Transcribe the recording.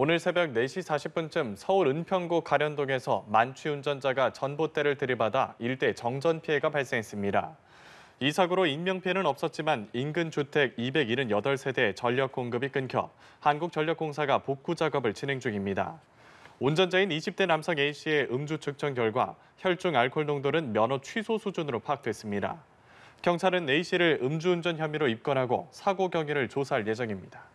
오늘 새벽 4시 40분쯤 서울 은평구 가련동에서 만취 운전자가 전봇대를 들이받아 일대 정전 피해가 발생했습니다. 이 사고로 인명피해는 없었지만 인근 주택 278세대의 전력 공급이 끊겨 한국전력공사가 복구 작업을 진행 중입니다. 운전자인 20대 남성 A씨의 음주 측정 결과 혈중 알코올 농도는 면허 취소 수준으로 파악됐습니다. 경찰은 A씨를 음주운전 혐의로 입건하고 사고 경위를 조사할 예정입니다.